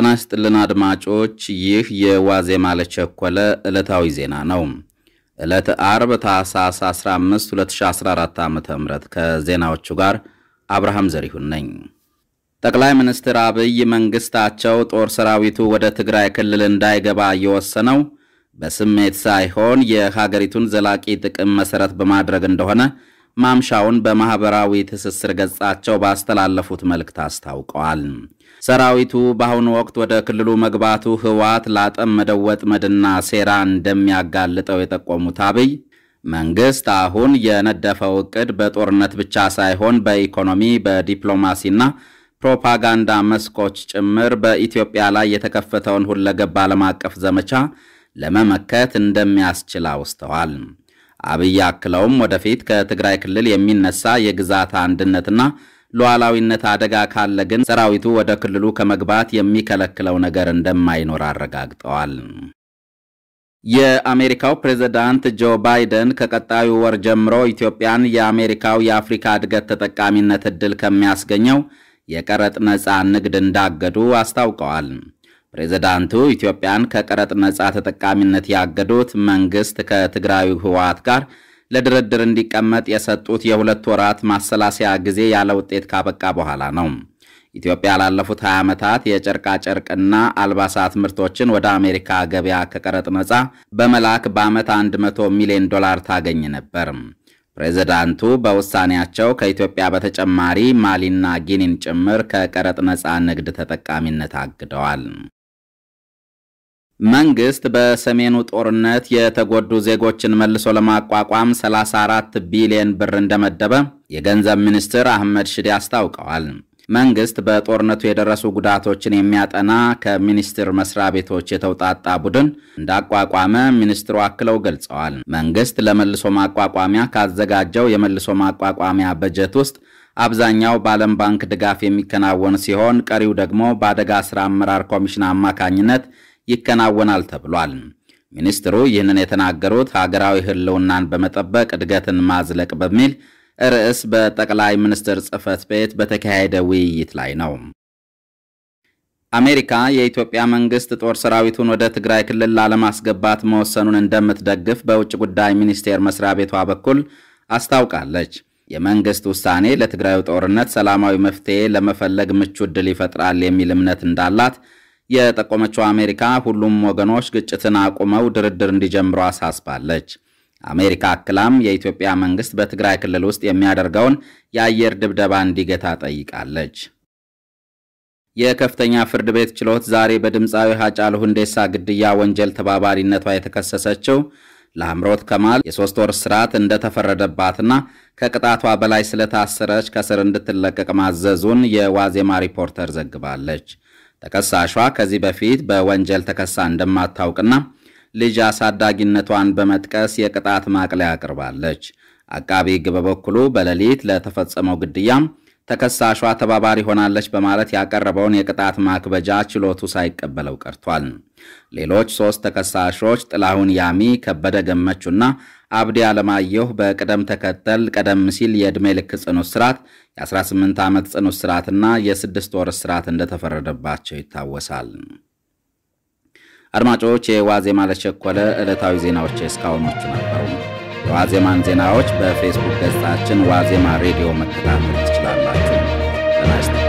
ጤና ይስጥልን አድማጮች፣ ይህ የዋዜማ ለቸኮለ ዕለታዊ ዜና ነው። ዕለተ አርብ ታኅሳስ 15 2014 ዓ ም ከዜናዎቹ ጋር አብርሃም ዘሪሁን ነኝ። ጠቅላይ ሚኒስትር አብይ መንግሥታቸው ጦር ሰራዊቱ ወደ ትግራይ ክልል እንዳይገባ እየወሰነው በስሜት ሳይሆን የሀገሪቱን ዘላቂ ጥቅም መሠረት በማድረግ እንደሆነ ማምሻውን በማኅበራዊ ትስስር ገጻቸው ባስተላለፉት መልእክት አስታውቀዋል። ሰራዊቱ በአሁኑ ወቅት ወደ ክልሉ መግባቱ ህወሓት ላጠመደው ወጥመድና ሴራ እንደሚያጋልጠው የጠቆሙት አብይ መንግሥት አሁን የነደፈው ዕቅድ በጦርነት ብቻ ሳይሆን በኢኮኖሚ በዲፕሎማሲና ፕሮፓጋንዳ መስኮች ጭምር በኢትዮጵያ ላይ የተከፈተውን ሁለገብ ዓለም አቀፍ ዘመቻ ለመመከት እንደሚያስችል አውስተዋል። አብይ አክለውም ወደፊት ከትግራይ ክልል የሚነሳ የግዛት አንድነትና ሉዓላዊነት አደጋ ካለ ግን ሰራዊቱ ወደ ክልሉ ከመግባት የሚከለክለው ነገር እንደማይኖር አረጋግጠዋል። የአሜሪካው ፕሬዝዳንት ጆ ባይደን ከቀጣዩ ወር ጀምሮ ኢትዮጵያን የአሜሪካው የአፍሪካ እድገት ተጠቃሚነት ዕድል ከሚያስገኘው የቀረጥ ነፃ ንግድ እንዳገዱ አስታውቀዋል። ፕሬዝዳንቱ ኢትዮጵያን ከቀረጥ ነፃ ተጠቃሚነት ያገዱት መንግስት ከትግራዩ ህወሓት ጋር ለድርድር እንዲቀመጥ የሰጡት የሁለት ወራት ማሰላሰያ ጊዜ ያለ ውጤት ካበቃ በኋላ ነው። ኢትዮጵያ ላለፉት 20 ዓመታት ጨርቅና አልባሳት ምርቶችን ወደ አሜሪካ ገበያ ከቀረጥ ነፃ በመላክ በዓመት 100 ሚሊዮን ዶላር ታገኝ ነበር። ፕሬዝዳንቱ በውሳኔያቸው ከኢትዮጵያ በተጨማሪ ማሊና ጊኒን ጭምር ከቀረጥ ነፃ ንግድ ተጠቃሚነት አግደዋል። መንግስት በሰሜኑ ጦርነት የተጎዱ ዜጎችን መልሶ ለማቋቋም 34 ቢሊዮን ብር እንደመደበ የገንዘብ ሚኒስትር አህመድ ሽዴ አስታውቀዋል። መንግስት በጦርነቱ የደረሱ ጉዳቶችን የሚያጠና ከሚኒስቴር መስሪያ ቤቶች የተውጣጣ ቡድን እንዳቋቋመ ሚኒስትሩ አክለው ገልጸዋል። መንግስት ለመልሶ ማቋቋሚያ ካዘጋጀው የመልሶ ማቋቋሚያ በጀት ውስጥ አብዛኛው በዓለም ባንክ ድጋፍ የሚከናወን ሲሆን፣ ቀሪው ደግሞ በአደጋ ስራ አመራር ኮሚሽን አማካኝነት ይከናወናል ተብሏል። ሚኒስትሩ ይህንን የተናገሩት ሀገራዊ ህልውናን በመጠበቅ እድገትን ማዝለቅ በሚል ርዕስ በጠቅላይ ሚኒስትር ጽህፈት ቤት በተካሄደ ውይይት ላይ ነው። አሜሪካ የኢትዮጵያ መንግሥት ጦር ሰራዊቱን ወደ ትግራይ ክልል ላለማስገባት መወሰኑን እንደምትደግፍ በውጭ ጉዳይ ሚኒስቴር መስሪያ ቤቷ በኩል አስታውቃለች። የመንግሥት ውሳኔ ለትግራዩ ጦርነት ሰላማዊ መፍትሔ ለመፈለግ ምቹ ዕድል ይፈጥራል የሚል እምነት እንዳላት የጠቆመችው አሜሪካ ሁሉም ወገኖች ግጭትን አቁመው ድርድር እንዲጀምሩ አሳስባለች። አሜሪካ አክላም የኢትዮጵያ መንግስት በትግራይ ክልል ውስጥ የሚያደርገውን የአየር ድብደባ እንዲገታ ጠይቃለች። የከፍተኛ ፍርድ ቤት ችሎት ዛሬ በድምፃዊ ሀጫሉ ሁንዴሳ ግድያ ወንጀል ተባባሪነቷ የተከሰሰችው ለአምሮት ከማል የሶስት ወር ስርዓት እንደተፈረደባትና ከቅጣቷ በላይ ስለታሰረች ከስር እንድትለቀቅ ማዘዙን የዋዜማ ሪፖርተር ዘግባለች። ተከሳሿ ከዚህ በፊት በወንጀል ተከሳ እንደማታውቅና ልጅ አሳዳጊነቷን በመጥቀስ የቅጣት ማቅለያ አቅርባለች። አቃቢ ሕግ በበኩሉ በሌሊት ለተፈጸመው ግድያም ተከሳሿ ተባባሪ ሆናለች በማለት ያቀረበውን የቅጣት ማክበጃ ችሎቱ ሳይቀበለው ቀርቷል። ሌሎች ሦስት ተከሳሾች ጥላሁን ያሚ፣ ከበደ ገመቹና አብዲ አለማየሁ በቅደም ተከተል ቀደም ሲል የዕድሜ ልክ ጽኑ እስራት፣ የ18 ዓመት ጽኑ እስራትና የስድስት ወር እስራት እንደተፈረደባቸው ይታወሳል። አድማጮች፣ የዋዜማ ለቸኮለ ዕለታዊ ዜናዎች እስካሁኖቹ ነበሩ። የዋዜማን ዜናዎች በፌስቡክ ገጻችን ዋዜማ ሬዲዮ መከታተል ትችላላችሁ።